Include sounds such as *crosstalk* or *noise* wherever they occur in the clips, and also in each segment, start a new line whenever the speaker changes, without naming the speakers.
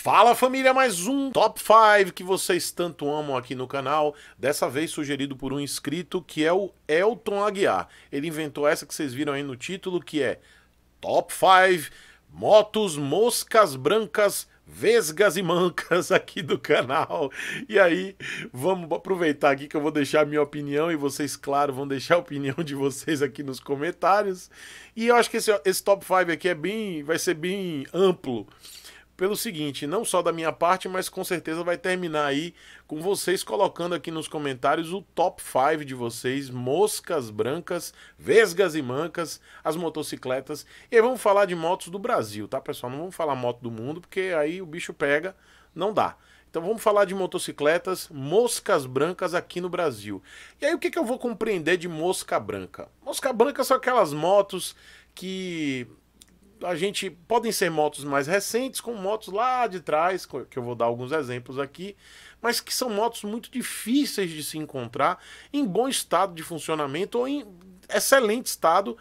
Fala família, mais um Top 5 que vocês tanto amam aqui no canal, dessa vez sugerido por um inscrito que é o Elton Aguiar. Ele inventou essa que vocês viram aí no título, que é Top 5 Motos Moscas Brancas Vesgas e Mancas *laughs* aqui do canal. E aí, vamos aproveitar aqui que eu vou deixar a minha opinião e vocês, claro, vão deixar a opinião de vocês aqui nos comentários. E eu acho que esse, esse top 5 aqui é bem, vai ser bem amplo pelo seguinte, não só da minha parte, mas com certeza vai terminar aí com vocês colocando aqui nos comentários o top 5 de vocês, moscas brancas, vesgas e mancas, as motocicletas. E aí vamos falar de motos do Brasil, tá, pessoal? Não vamos falar moto do mundo, porque aí o bicho pega, não dá. Então vamos falar de motocicletas, moscas brancas aqui no Brasil. E aí o que, que eu vou compreender de mosca branca? Mosca branca são aquelas motos que a gente podem ser motos mais recentes, com motos lá de trás, que eu vou dar alguns exemplos aqui, mas que são motos muito difíceis de se encontrar em bom estado de funcionamento ou em excelente estado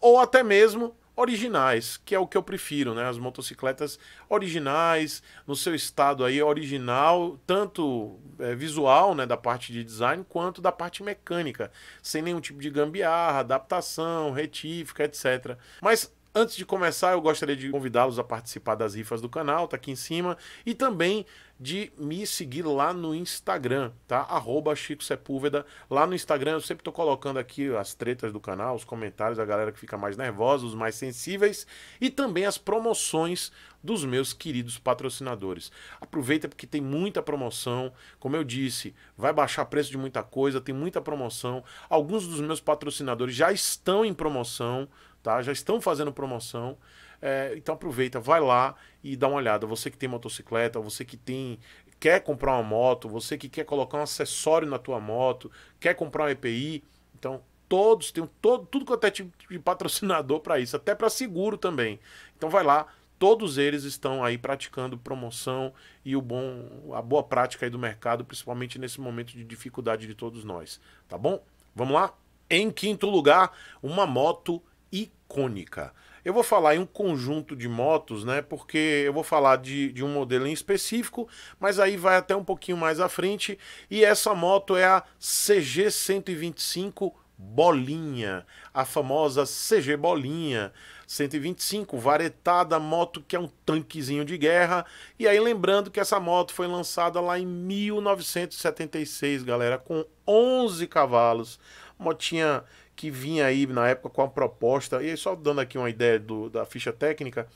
ou até mesmo originais, que é o que eu prefiro, né? As motocicletas originais, no seu estado aí original, tanto é, visual, né, da parte de design, quanto da parte mecânica, sem nenhum tipo de gambiarra, adaptação, retífica, etc. Mas Antes de começar, eu gostaria de convidá-los a participar das rifas do canal, tá aqui em cima, e também de me seguir lá no Instagram, tá? Arroba Chico Sepúlveda. Lá no Instagram eu sempre tô colocando aqui as tretas do canal, os comentários, a galera que fica mais nervosa, os mais sensíveis, e também as promoções dos meus queridos patrocinadores. Aproveita porque tem muita promoção, como eu disse, vai baixar preço de muita coisa, tem muita promoção. Alguns dos meus patrocinadores já estão em promoção, tá? Já estão fazendo promoção. É, então aproveita, vai lá e dá uma olhada. Você que tem motocicleta, você que tem quer comprar uma moto, você que quer colocar um acessório na tua moto, quer comprar um EPI, então todos tem todo tudo que até tipo de patrocinador para isso, até para seguro também. Então vai lá, todos eles estão aí praticando promoção e o bom a boa prática aí do mercado, principalmente nesse momento de dificuldade de todos nós, tá bom? Vamos lá? Em quinto lugar, uma moto icônica. Eu vou falar em um conjunto de motos, né? Porque eu vou falar de, de um modelo em específico, mas aí vai até um pouquinho mais à frente. E essa moto é a CG 125 Bolinha, a famosa CG Bolinha 125, varetada moto que é um tanquezinho de guerra. E aí lembrando que essa moto foi lançada lá em 1976, galera, com 11 cavalos. Motinha que vinha aí na época com a proposta, e só dando aqui uma ideia do, da ficha técnica,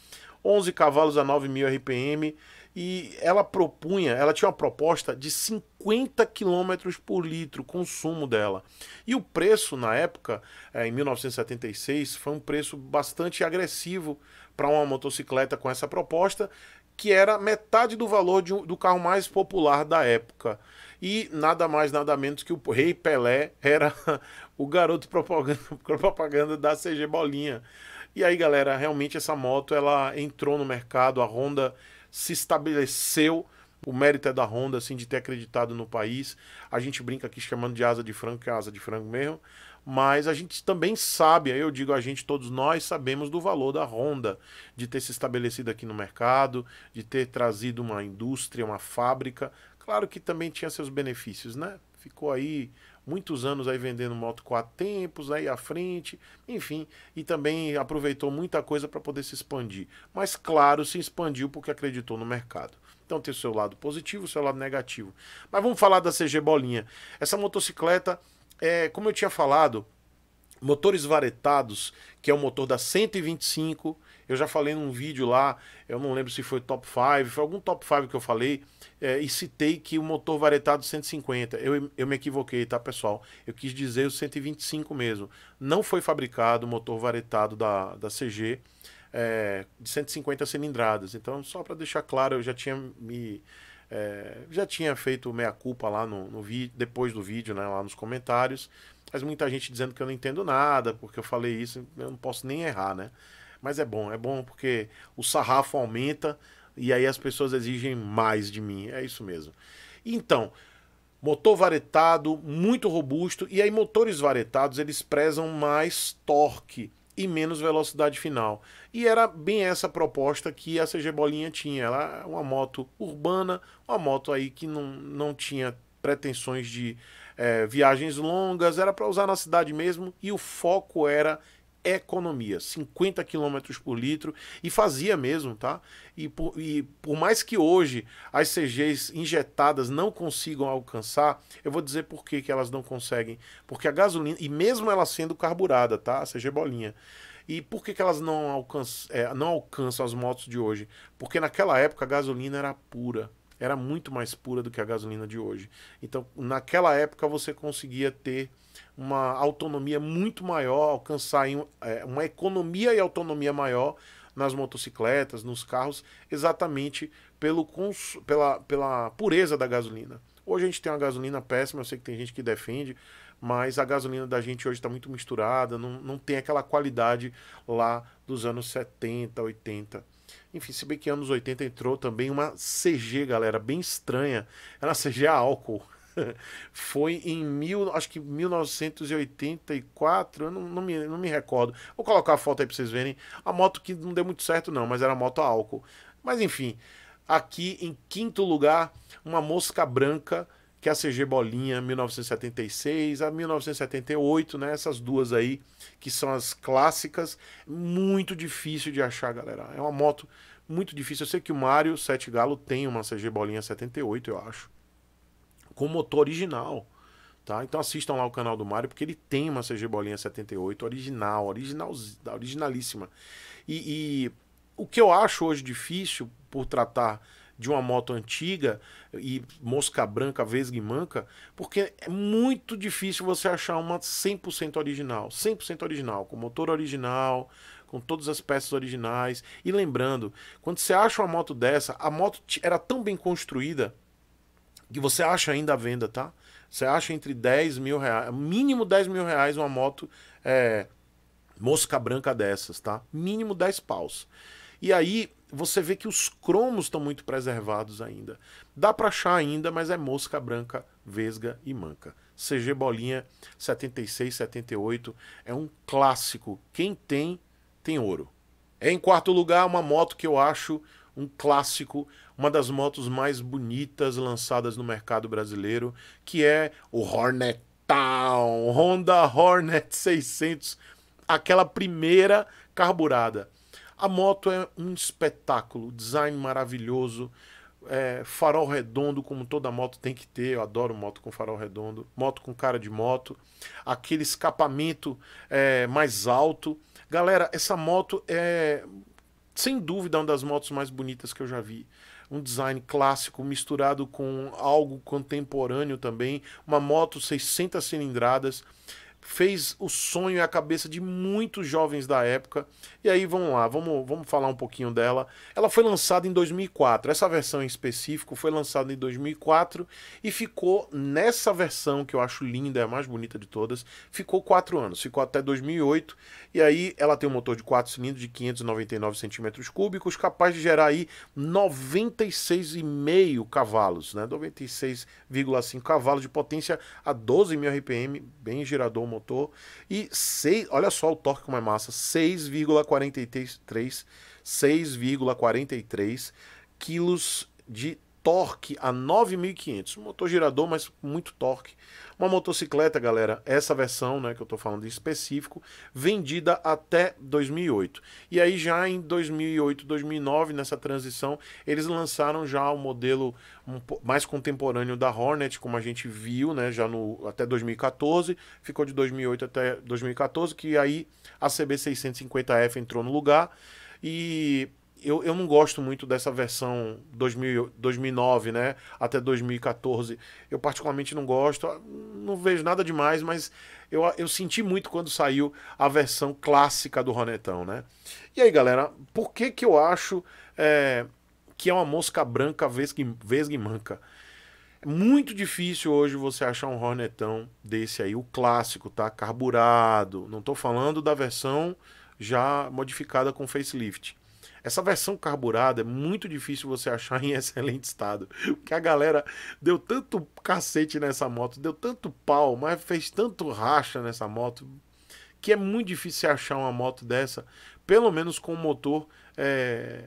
11 cavalos a 9.000 RPM, e ela propunha, ela tinha uma proposta de 50 km por litro, consumo dela. E o preço na época, eh, em 1976, foi um preço bastante agressivo para uma motocicleta com essa proposta, que era metade do valor de, do carro mais popular da época. E nada mais, nada menos que o Rei Pelé era *laughs* o garoto propaganda, propaganda da CG Bolinha. E aí, galera, realmente essa moto ela entrou no mercado, a Honda se estabeleceu. O mérito é da Honda, assim, de ter acreditado no país. A gente brinca aqui chamando de asa de frango, que é asa de frango mesmo. Mas a gente também sabe, eu digo a gente, todos nós sabemos do valor da Honda, de ter se estabelecido aqui no mercado, de ter trazido uma indústria, uma fábrica Claro que também tinha seus benefícios, né? Ficou aí muitos anos aí vendendo moto quatro tempos, aí à frente, enfim, e também aproveitou muita coisa para poder se expandir. Mas claro, se expandiu porque acreditou no mercado. Então tem o seu lado positivo, o seu lado negativo. Mas vamos falar da CG Bolinha. Essa motocicleta, é, como eu tinha falado, motores varetados, que é o motor da 125, eu já falei num vídeo lá, eu não lembro se foi top 5, foi algum top 5 que eu falei, é, e citei que o motor varetado 150. Eu, eu me equivoquei, tá, pessoal? Eu quis dizer o 125 mesmo. Não foi fabricado o motor varetado da, da CG é, de 150 cilindradas. Então, só para deixar claro, eu já tinha me. É, já tinha feito meia-culpa lá no, no vídeo, depois do vídeo, né, lá nos comentários. Mas muita gente dizendo que eu não entendo nada, porque eu falei isso, eu não posso nem errar, né? Mas é bom, é bom porque o sarrafo aumenta e aí as pessoas exigem mais de mim. É isso mesmo. Então, motor varetado, muito robusto, e aí motores varetados eles prezam mais torque e menos velocidade final. E era bem essa proposta que a CG Bolinha tinha. Ela é uma moto urbana, uma moto aí que não, não tinha pretensões de é, viagens longas, era para usar na cidade mesmo, e o foco era economia, 50 km por litro, e fazia mesmo, tá? E por, e por mais que hoje as CGs injetadas não consigam alcançar, eu vou dizer por que, que elas não conseguem. Porque a gasolina, e mesmo ela sendo carburada, tá? A CG é bolinha. E por que, que elas não alcançam, é, não alcançam as motos de hoje? Porque naquela época a gasolina era pura era muito mais pura do que a gasolina de hoje. Então, naquela época, você conseguia ter uma autonomia muito maior, alcançar em, é, uma economia e autonomia maior nas motocicletas, nos carros, exatamente pelo cons... pela, pela pureza da gasolina. Hoje a gente tem uma gasolina péssima, eu sei que tem gente que defende, mas a gasolina da gente hoje está muito misturada, não, não tem aquela qualidade lá dos anos 70, 80. Enfim, se bem que anos 80 entrou também uma CG, galera, bem estranha. Era uma CG a álcool foi em mil, acho que 1984, eu não, não, me, não me recordo. Vou colocar a foto aí para vocês verem. A moto que não deu muito certo, não, mas era moto a álcool. Mas enfim, aqui em quinto lugar, uma mosca branca que é a CG Bolinha 1976 a 1978, né? Essas duas aí que são as clássicas, muito difícil de achar, galera. É uma moto muito difícil. Eu sei que o Mário Sete Galo tem uma CG Bolinha 78, eu acho com motor original. Tá? Então assistam lá o canal do Mário, porque ele tem uma CG Bolinha 78 original, original originalíssima. E, e o que eu acho hoje difícil por tratar de uma moto antiga e mosca branca, vesga e manca, porque é muito difícil você achar uma 100% original, 100% original, com motor original, com todas as peças originais. E lembrando, quando você acha uma moto dessa, a moto era tão bem construída que você acha ainda à venda, tá? Você acha entre 10 mil reais, mínimo 10 mil reais uma moto é, mosca branca dessas, tá? Mínimo 10 paus. E aí você vê que os cromos estão muito preservados ainda. Dá para achar ainda, mas é mosca branca, vesga e manca. CG Bolinha 76, 78 é um clássico. Quem tem, tem ouro. em quarto lugar uma moto que eu acho um clássico, uma das motos mais bonitas lançadas no mercado brasileiro, que é o Hornet Town, Honda Hornet 600, aquela primeira carburada. A moto é um espetáculo, design maravilhoso, é, farol redondo, como toda moto tem que ter. Eu adoro moto com farol redondo, moto com cara de moto, aquele escapamento é, mais alto. Galera, essa moto é, sem dúvida, uma das motos mais bonitas que eu já vi um design clássico misturado com algo contemporâneo também, uma moto 600 cilindradas fez o sonho e a cabeça de muitos jovens da época. E aí vamos lá, vamos, vamos falar um pouquinho dela. Ela foi lançada em 2004. Essa versão em específico foi lançada em 2004 e ficou nessa versão que eu acho linda, é a mais bonita de todas. Ficou quatro anos, ficou até 2008. E aí ela tem um motor de quatro cilindros de 599 centímetros cúbicos, capaz de gerar aí 96,5 cavalos, né? 96,5 cavalos de potência a 12 mil RPM, bem girador motor. E 6, olha só o torque como é massa, 6,43 6,43 quilos de torque a 9.500. Um motor girador, mas muito torque. Uma motocicleta, galera, essa versão né, que eu estou falando em específico, vendida até 2008. E aí já em 2008, 2009, nessa transição, eles lançaram já o um modelo mais contemporâneo da Hornet, como a gente viu, né, já no, até 2014, ficou de 2008 até 2014, que aí a CB650F entrou no lugar. E eu, eu não gosto muito dessa versão 2000, 2009, né? Até 2014. Eu particularmente não gosto, não vejo nada demais, mas eu, eu senti muito quando saiu a versão clássica do Ronetão, né? E aí, galera, por que que eu acho é, que é uma mosca branca vez que manca? É muito difícil hoje você achar um Hornetão desse aí, o clássico, tá? Carburado. Não estou falando da versão já modificada com facelift. Essa versão carburada é muito difícil você achar *laughs* em excelente estado. Porque a galera deu tanto cacete nessa moto, deu tanto pau, mas fez tanto racha nessa moto, que é muito difícil você achar uma moto dessa, pelo menos com um motor é,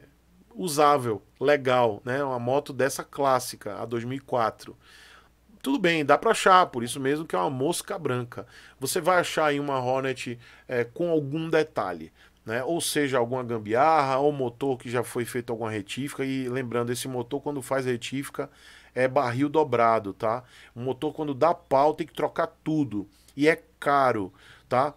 usável, legal, né? Uma moto dessa clássica, a 2004 tudo bem, dá para achar, por isso mesmo que é uma mosca branca. Você vai achar aí uma Hornet é, com algum detalhe. Né? Ou seja, alguma gambiarra, ou motor que já foi feito alguma retífica. E lembrando, esse motor quando faz retífica é barril dobrado, tá? O motor quando dá pau tem que trocar tudo e é caro, tá?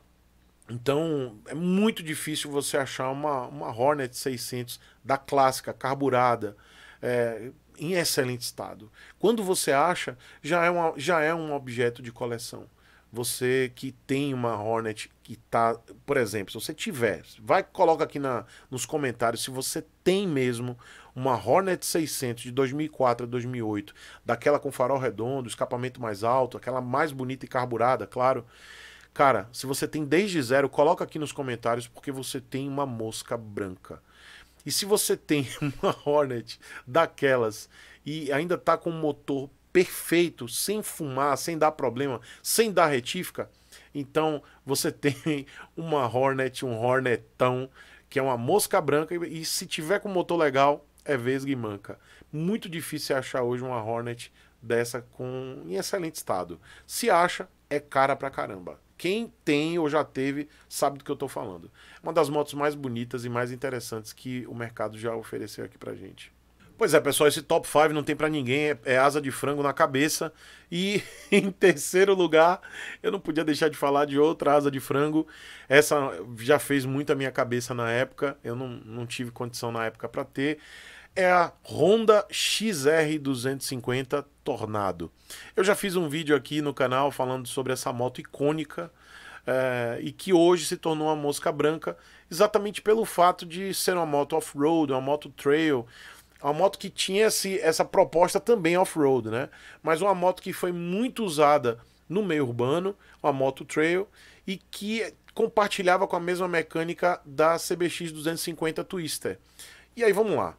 Então é muito difícil você achar uma, uma Hornet 600 da clássica, carburada, é, em excelente estado. Quando você acha, já é, uma, já é um objeto de coleção você que tem uma Hornet que tá, por exemplo, se você tiver, vai coloca aqui na, nos comentários se você tem mesmo uma Hornet 600 de 2004 a 2008, daquela com farol redondo, escapamento mais alto, aquela mais bonita e carburada, claro. Cara, se você tem desde zero, coloca aqui nos comentários porque você tem uma mosca branca. E se você tem *laughs* uma Hornet daquelas e ainda tá com um motor perfeito, sem fumar, sem dar problema, sem dar retífica, então você *laughs* tem uma Hornet, um Hornetão, que é uma mosca branca, e se tiver com motor legal, é vesga e manca. Muito difícil achar hoje uma Hornet dessa com em excelente estado. Se acha, é cara pra caramba. Quem tem ou já teve sabe do que eu estou falando. Uma das motos mais bonitas e mais interessantes que o mercado já ofereceu aqui pra gente. Pois é, pessoal, esse top 5 não tem para ninguém, é, é, asa de frango na cabeça. E *laughs* em terceiro lugar, eu não podia deixar de falar de outra asa de frango. Essa já fez muito a minha cabeça na época, eu não, não tive condição na época para ter. É a Honda XR250 Tornado. Eu já fiz um vídeo aqui no canal falando sobre essa moto icônica. É, e que hoje se tornou uma mosca branca, exatamente pelo fato de ser uma moto off-road, uma moto trail, uma moto que tinha se essa proposta também off-road, né? Mas uma moto que foi muito usada no meio urbano, uma moto trail, e que compartilhava com a mesma mecânica da CBX 250 Twister. E aí vamos lá.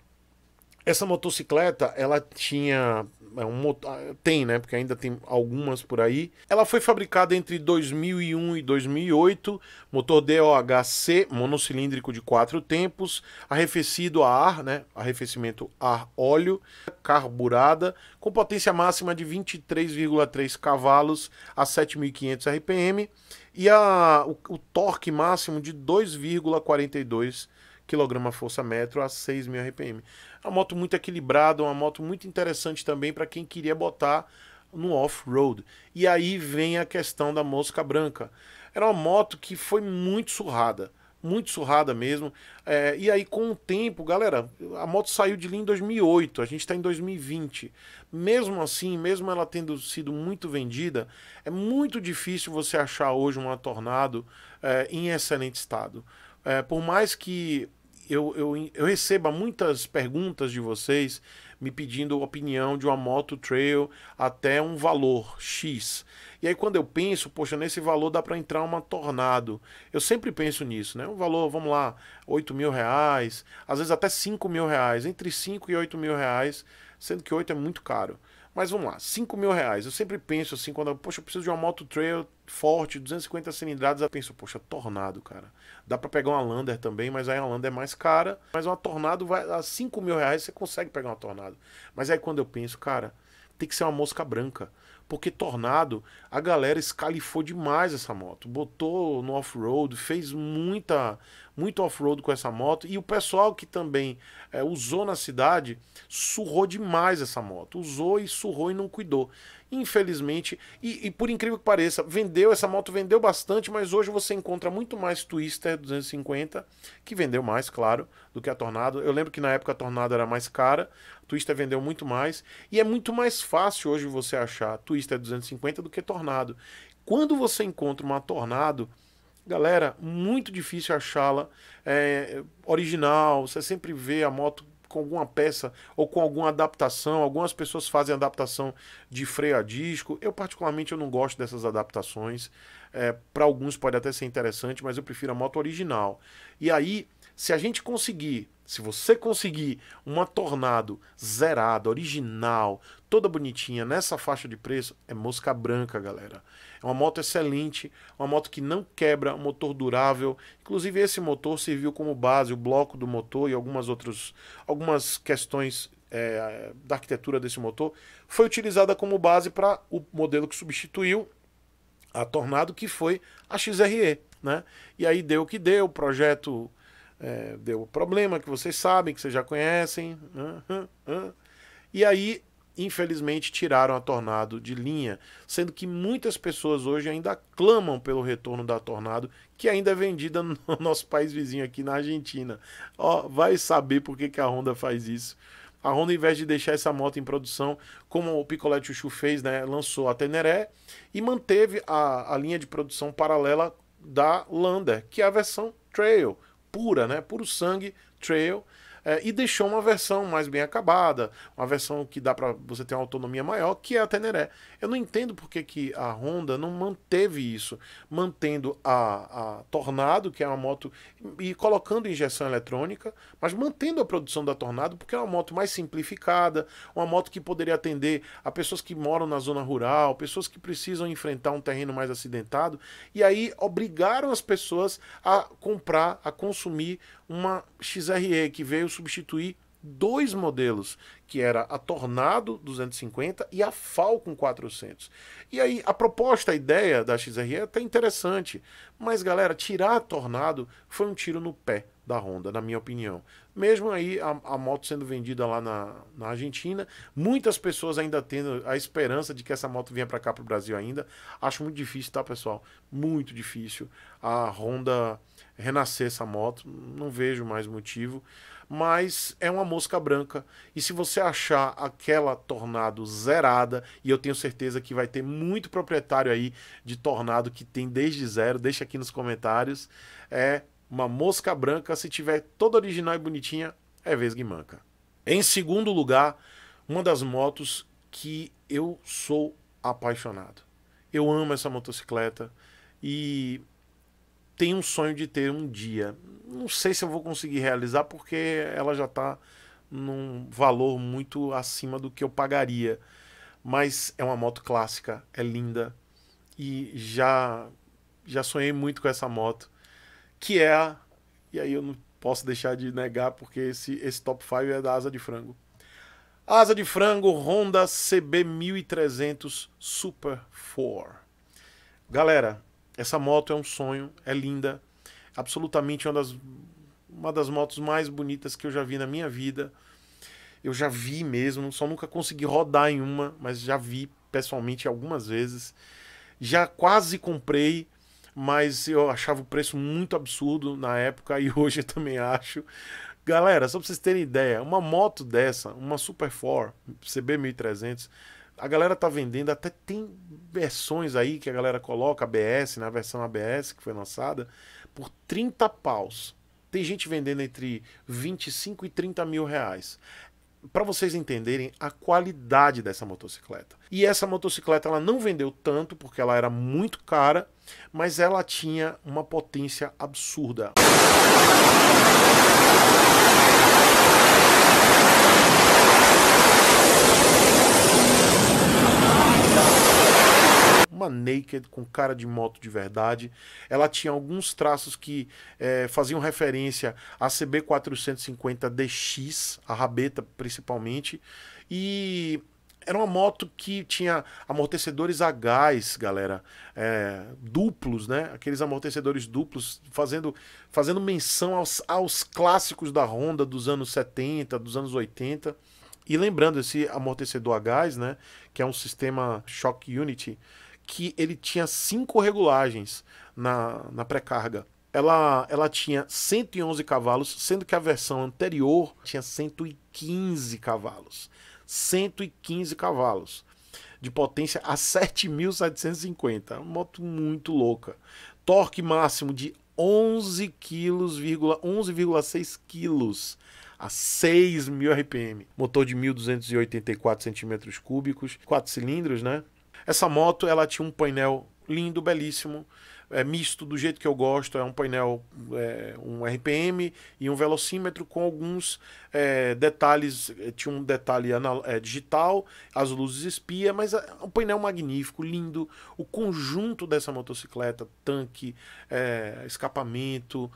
Essa motocicleta, ela tinha é um motor, ah, tem, né? Porque ainda tem algumas por aí. Ela foi fabricada entre 2001 e 2008, motor DOHC monocilíndrico de quatro tempos, arrefecido a ar, né? Arrefecimento ar-óleo, carburada, com potência máxima de 23,3 cavalos a 7.500 RPM e a, o, o torque máximo de 2,42 kgfm força metro a 6.000 RPM. Uma moto muito equilibrada, uma moto muito interessante também para quem queria botar no off-road. E aí vem a questão da mosca branca. Era uma moto que foi muito surrada, muito surrada mesmo. É, e aí, com o tempo, galera, a moto saiu de linha em 2008, a gente está em 2020. Mesmo assim, mesmo ela tendo sido muito vendida, é muito difícil você achar hoje uma Tornado é, em excelente estado. É, por mais que eu, eu, eu recebo muitas perguntas de vocês me pedindo opinião de uma moto trail até um valor X. E aí quando eu penso, poxa, nesse valor dá para entrar uma tornado. Eu sempre penso nisso, né? Um valor, vamos lá, 8 mil reais, às vezes até 5 mil reais, entre 5 e 8 mil reais, sendo que 8 é muito caro. Mas vamos lá, 5 mil reais. Eu sempre penso assim, quando eu, poxa, eu preciso de uma moto trail forte, 250 cilindradas, eu penso, poxa, Tornado, cara. Dá para pegar uma Lander também, mas aí a Lander é mais cara. Mas uma Tornado, vai a 5 mil reais você consegue pegar uma Tornado. Mas aí quando eu penso, cara, tem que ser uma mosca branca. Porque Tornado, a galera escalifou demais essa moto. Botou no off-road, fez muita muito off-road com essa moto. E o pessoal que também é, usou na cidade surrou demais essa moto. Usou e surrou e não cuidou. Infelizmente, e, e por incrível que pareça, vendeu, essa moto vendeu bastante, mas hoje você encontra muito mais Twister 250, que vendeu mais, claro, do que a Tornado. Eu lembro que na época a Tornado era mais cara, Twister vendeu muito mais, e é muito mais fácil hoje você achar Twister 250 do que Tornado. Quando você encontra uma Tornado, Galera, muito difícil achá-la é, original. Você sempre vê a moto com alguma peça ou com alguma adaptação. Algumas pessoas fazem adaptação de freio a disco. Eu, particularmente, eu não gosto dessas adaptações. É, Para alguns pode até ser interessante, mas eu prefiro a moto original. E aí, se a gente conseguir se você conseguir uma Tornado zerada, original, toda bonitinha, nessa faixa de preço, é mosca branca, galera. É uma moto excelente, uma moto que não quebra, motor durável. Inclusive, esse motor serviu como base, o bloco do motor e algumas outras algumas questões é, da arquitetura desse motor. Foi utilizada como base para o modelo que substituiu a Tornado, que foi a XRE. Né? E aí deu o que deu, o projeto é, deu problema que vocês sabem, que vocês já conhecem. E aí, infelizmente, tiraram a Tornado de linha, sendo que muitas pessoas hoje ainda clamam pelo retorno da Tornado, que ainda é vendida *laughs* no nosso país vizinho aqui na Argentina. Ó, vai saber por que, que a Honda faz isso. A Honda, em vez de deixar essa moto em produção, como o Picolé Chuchu fez, né, lançou a Teneré e manteve a, a linha de produção paralela da Lander, que é a versão Trail pura, né? Puro sangue, trail, é, e deixou uma versão mais bem acabada, uma versão que dá para você ter uma autonomia maior, que é a Teneré. Eu não entendo porque que a Honda não manteve isso, mantendo a, a Tornado, que é uma moto, e colocando injeção eletrônica, mas mantendo a produção da Tornado, porque é uma moto mais simplificada, uma moto que poderia atender a pessoas que moram na zona rural, pessoas que precisam enfrentar um terreno mais acidentado, e aí obrigaram as pessoas a comprar, a consumir uma XRE que veio substituir dois modelos, que era a Tornado 250 e a Falcon 400. E aí a proposta, a ideia da XRE é até interessante, mas galera, tirar a Tornado foi um tiro no pé da Honda, na minha opinião. Mesmo aí a, a, moto sendo vendida lá na, na Argentina, muitas pessoas ainda tendo a esperança de que essa moto venha para cá para o Brasil ainda. Acho muito difícil, tá, pessoal? Muito difícil a Honda renascer essa moto. Não vejo mais motivo. Mas é uma mosca branca. E se você achar aquela Tornado zerada, e eu tenho certeza que vai ter muito proprietário aí de Tornado que tem desde zero, deixa aqui nos comentários. É uma mosca branca, se tiver toda original e bonitinha, é vez e manca. Em segundo lugar, uma das motos que eu sou apaixonado. Eu amo essa motocicleta e tenho um sonho de ter um dia. Não sei se eu vou conseguir realizar porque ela já está num valor muito acima do que eu pagaria. Mas é uma moto clássica, é linda e já já sonhei muito com essa moto que é, e aí eu não posso deixar de negar, porque esse, esse top 5 é da Asa de Frango. Asa de Frango Honda CB1300 Super 4. Galera, essa moto é um sonho, é linda, absolutamente uma das, uma das motos mais bonitas que eu já vi na minha vida. Eu já vi mesmo, só nunca consegui rodar em uma, mas já vi pessoalmente algumas vezes. Já quase comprei, mas eu achava o preço muito absurdo na época e *laughs* hoje eu também acho. Galera, só pra vocês terem ideia, uma moto dessa, uma Super 4 CB1300, a galera tá vendendo, até tem versões aí que a galera coloca, ABS, na né, versão ABS que foi lançada, por 30 paus. Tem gente vendendo entre 25 e 30 mil reais para vocês entenderem a qualidade dessa motocicleta. E essa motocicleta ela não vendeu tanto porque ela era muito cara, mas ela tinha uma potência absurda. uma naked com cara de moto de verdade. Ela tinha alguns traços que é, faziam referência à CB450DX, a rabeta principalmente. E era uma moto que tinha amortecedores a gás, galera, é, duplos, né? Aqueles amortecedores duplos, fazendo, fazendo menção aos, aos clássicos da Honda dos anos 70, dos anos 80. E lembrando, esse amortecedor a gás, né? Que é um sistema Shock Unity que ele tinha cinco regulagens na, na pré-carga. Ela, ela tinha 111 cavalos, sendo que a versão anterior tinha 115 cavalos. 115 cavalos de potência a 7.750, é uma moto muito louca. Torque máximo de 11 quilos, 11,6 kg a 6.000 RPM. Motor de 1.284 cm cúbicos, 4 cilindros, né? Essa moto ela tinha um painel lindo, belíssimo, é, misto do jeito que eu gosto. É um painel, é, um RPM e um velocímetro com alguns é, detalhes. É, tinha um detalhe é, digital, as luzes espia, mas é um painel magnífico, lindo. O conjunto dessa motocicleta, tanque, é, escapamento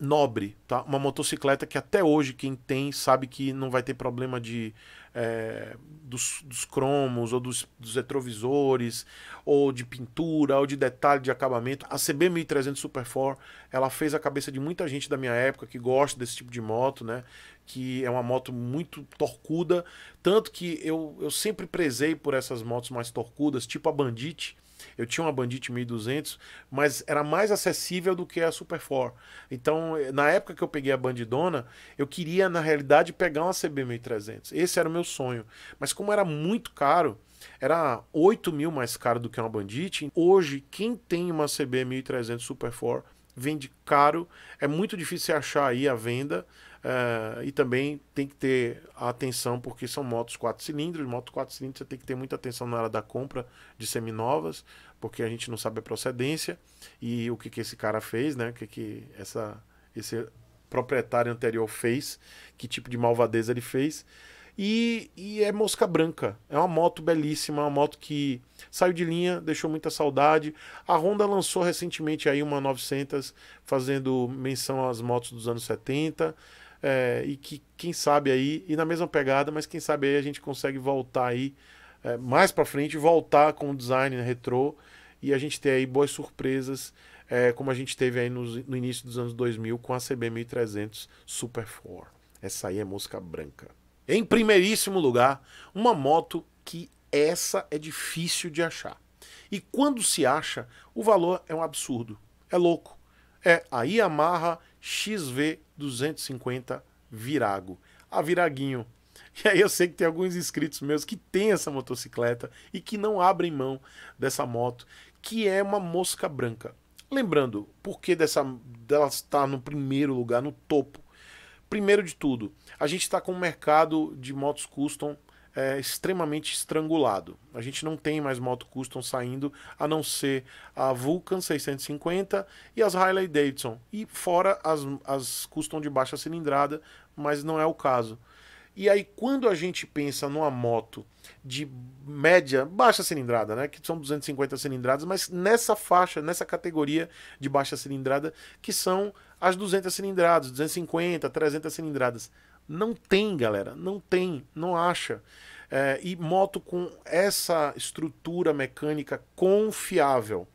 nobre, tá? Uma motocicleta que até hoje quem tem sabe que não vai ter problema de é, dos, dos, cromos, ou dos, dos, retrovisores, ou de pintura, ou de detalhe de acabamento. A CB 1300 Super Superfor, ela fez a cabeça de muita gente da minha época que gosta desse tipo de moto, né? Que é uma moto muito torcuda, tanto que eu, eu sempre prezei por essas motos mais torcudas, tipo a Bandit, eu tinha uma Bandit 1200, mas era mais acessível do que a Super 4. Então, na época que eu peguei a Bandidona, eu queria, na realidade, pegar uma CB 1300. Esse era o meu sonho. Mas como era muito caro, era 8 mil mais caro do que uma Bandit. Hoje, quem tem uma CB 1300 Super 4 vende caro. É muito difícil achar aí a venda. Uh, e também tem que ter atenção, porque são motos quatro cilindros. Moto quatro cilindros você tem que ter muita atenção na hora da compra de seminovas, porque a gente não sabe a procedência e o que, que esse cara fez, né? O que, que essa, esse proprietário anterior fez, que tipo de malvadeza ele fez. E, e, é mosca branca. É uma moto belíssima, uma moto que saiu de linha, deixou muita saudade. A Honda lançou recentemente aí uma 900, fazendo menção às motos dos anos 70. É, e que, quem sabe aí, e na mesma pegada, mas quem sabe aí a gente consegue voltar aí é, mais para frente, voltar com o design né, retrô e a gente ter aí boas surpresas, é, como a gente teve aí no, no início dos anos 2000 com a CB1300 Super 4. Essa aí é música branca. Em primeiríssimo lugar, uma moto que essa é difícil de achar. E quando se acha, o valor é um absurdo. É louco é a Yamaha XV250 Virago, a Viraguinho. E aí eu sei que tem alguns inscritos meus que têm essa motocicleta e que não abrem mão dessa moto, que é uma mosca branca. Lembrando, por que dessa, dela estar no primeiro lugar, no topo? Primeiro de tudo, a gente está com um mercado de motos custom é, extremamente estrangulado. A gente não tem mais moto custom saindo, a não ser a Vulcan 650 e as Harley Davidson. E fora as, as custom de baixa cilindrada, mas não é o caso. E aí, quando a gente pensa numa moto de média, baixa cilindrada, né? Que são 250 cilindradas, mas nessa faixa, nessa categoria de baixa cilindrada, que são as 200 cilindradas, 250, 300 cilindradas. Não tem, galera. Não tem. Não acha. É, e moto com essa estrutura mecânica confiável.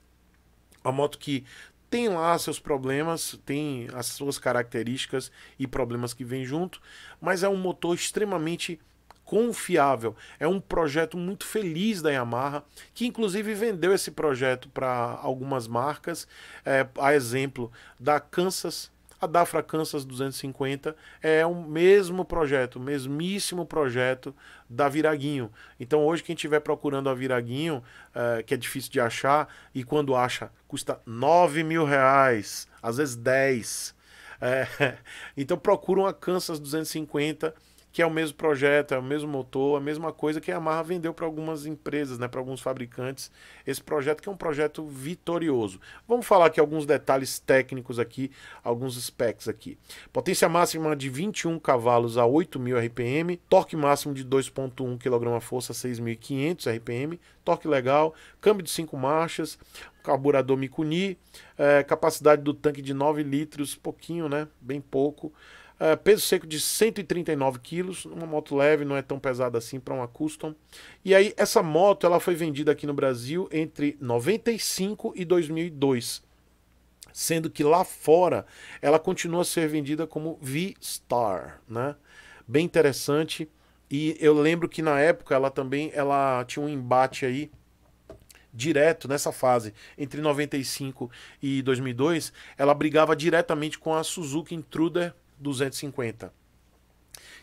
a moto que tem lá seus problemas, tem as suas características e problemas que vêm junto, mas é um motor extremamente confiável. É um projeto muito feliz da Yamaha, que inclusive vendeu esse projeto para algumas marcas, é, a exemplo da Kansas a Dafra Kansas 250 é o mesmo projeto, o mesmíssimo projeto da Viraguinho. Então hoje quem estiver procurando a Viraguinho, eh, que é difícil de achar, e quando acha, custa 9 mil reais, às vezes 10. É, eh, *laughs* então procura uma Kansas 250 que é o mesmo projeto, é o mesmo motor, a mesma coisa que a Yamaha vendeu para algumas empresas, né, para alguns fabricantes, esse projeto que é um projeto vitorioso. Vamos falar aqui alguns detalhes técnicos aqui, alguns specs aqui. Potência máxima de 21 cavalos a 8.000 RPM, torque máximo de 2.1 kgf a 6.500 RPM, torque legal, câmbio de 5 marchas, carburador Mikuni, é, capacidade do tanque de 9 litros, pouquinho, né, bem pouco. Uh, peso seco de 139 quilos, uma moto leve, não é tão pesada assim para uma custom. E aí essa moto ela foi vendida aqui no Brasil entre 95 e 2002, sendo que lá fora ela continua a ser vendida como V-Star, né? Bem interessante. E eu lembro que na época ela também ela tinha um embate aí direto nessa fase entre 95 e 2002, ela brigava diretamente com a Suzuki Intruder 250.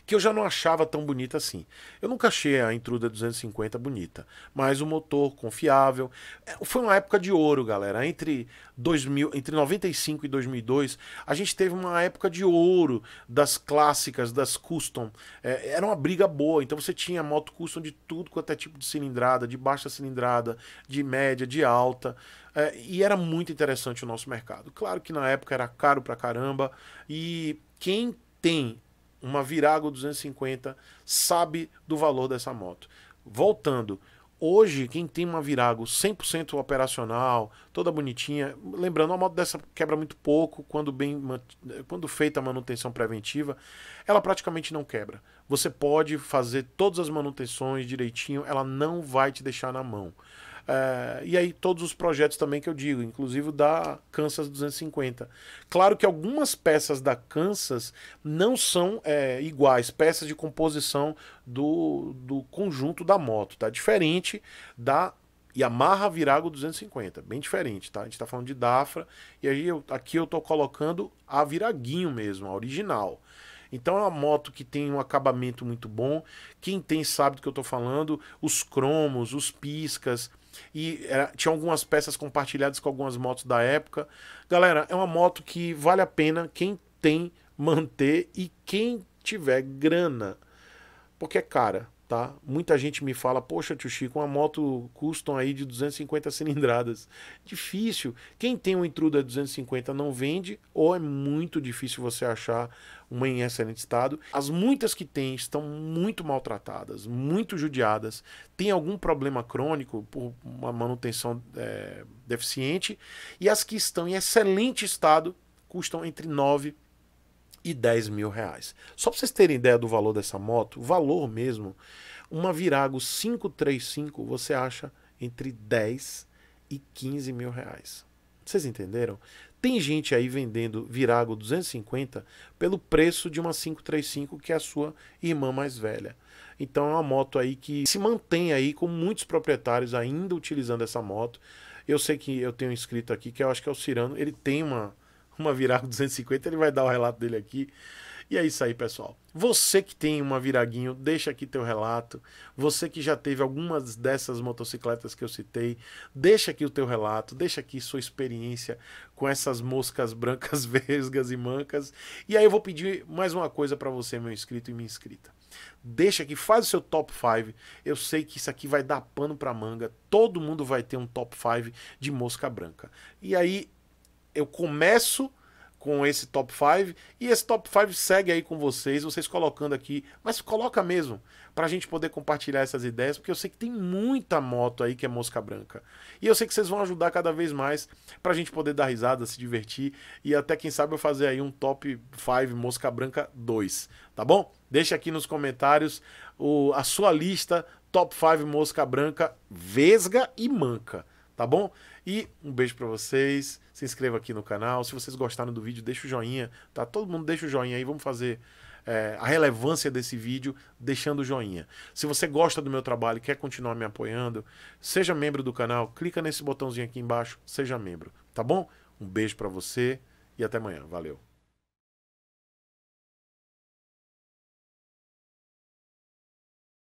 Que eu já não achava tão bonita assim. Eu nunca achei a Intruder 250 bonita, mas o motor confiável. É, foi uma época de ouro, galera. Entre 2000, entre 95 e 2002, a gente teve uma época de ouro das clássicas, das custom. É, era uma briga boa, então você tinha moto custom de tudo quanto é tipo de cilindrada, de baixa cilindrada, de média, de alta. É, e era muito interessante o nosso mercado. Claro que na época era caro pra caramba e quem tem uma Virago 250 sabe do valor dessa moto. Voltando, hoje quem tem uma Virago 100% operacional, toda bonitinha, lembrando, uma moto dessa quebra muito pouco, quando bem quando feita a manutenção preventiva, ela praticamente não quebra. Você pode fazer todas as manutenções direitinho, ela não vai te deixar na mão. É, e aí todos os projetos também que eu digo, inclusive o da Kansas 250. Claro que algumas peças da Kansas não são é, iguais, peças de composição do, do conjunto da moto, tá? Diferente da Yamaha Virago 250, bem diferente, tá? A gente tá falando de Dafra, e aí eu, aqui eu tô colocando a Viraguinho mesmo, a original. Então é uma moto que tem um acabamento muito bom. Quem tem sabe do que eu estou falando. Os cromos, os piscas, e era, tinha algumas peças compartilhadas com algumas motos da época. Galera, é uma moto que vale a pena quem tem manter e quem tiver grana. Porque é cara. Tá? Muita gente me fala, poxa, tio Chico, uma moto custom aí de 250 cilindradas. Difícil. Quem tem um Intruder 250 não vende, ou é muito difícil você achar uma em excelente estado. As muitas que tem estão muito maltratadas, muito judiadas, tem algum problema crônico por uma manutenção é, deficiente, e as que estão em excelente estado custam entre 9 e 10 mil reais. Só para vocês terem ideia do valor dessa moto, valor mesmo, uma Virago 535 você acha entre 10 e 15 mil reais. Vocês entenderam? Tem gente aí vendendo Virago 250 pelo preço de uma 535 que é a sua irmã mais velha. Então é uma moto aí que se mantém aí com muitos proprietários ainda utilizando essa moto. Eu sei que eu tenho um inscrito aqui que eu acho que é o Cirano, ele tem uma *laughs* uma virada 250, ele vai dar o relato dele aqui. E é isso aí, pessoal. Você que tem uma viraguinho, deixa aqui teu relato. Você que já teve algumas dessas motocicletas que eu citei, deixa aqui o teu relato, deixa aqui sua experiência com essas moscas *laughs* brancas, vesgas e mancas. E aí eu vou pedir mais uma coisa para você, meu inscrito e minha inscrita. Deixa aqui, faz o seu top 5. Eu sei que isso aqui vai dar pano para manga. Todo mundo vai ter um top 5 de mosca branca. E aí eu começo com esse top 5 e esse top 5 segue aí com vocês, vocês colocando aqui, mas coloca mesmo, para a gente poder compartilhar essas ideias, porque eu sei que tem muita moto aí que é mosca branca. E eu sei que vocês vão ajudar cada vez mais para a gente poder dar risada, se divertir e até quem sabe eu fazer aí um top 5 mosca branca 2, tá bom? Deixa aqui nos comentários o, a sua lista top 5 mosca branca vesga e manca tá bom? E um beijo para vocês, se inscreva aqui no canal, se vocês gostaram do vídeo, deixa o joinha, tá? Todo mundo deixa o joinha aí, vamos fazer é, a relevância desse vídeo deixando o joinha. Se você gosta do meu trabalho e quer continuar me apoiando, seja membro do canal, clica nesse botãozinho aqui embaixo, seja membro, tá bom? Um beijo para você e até amanhã, valeu!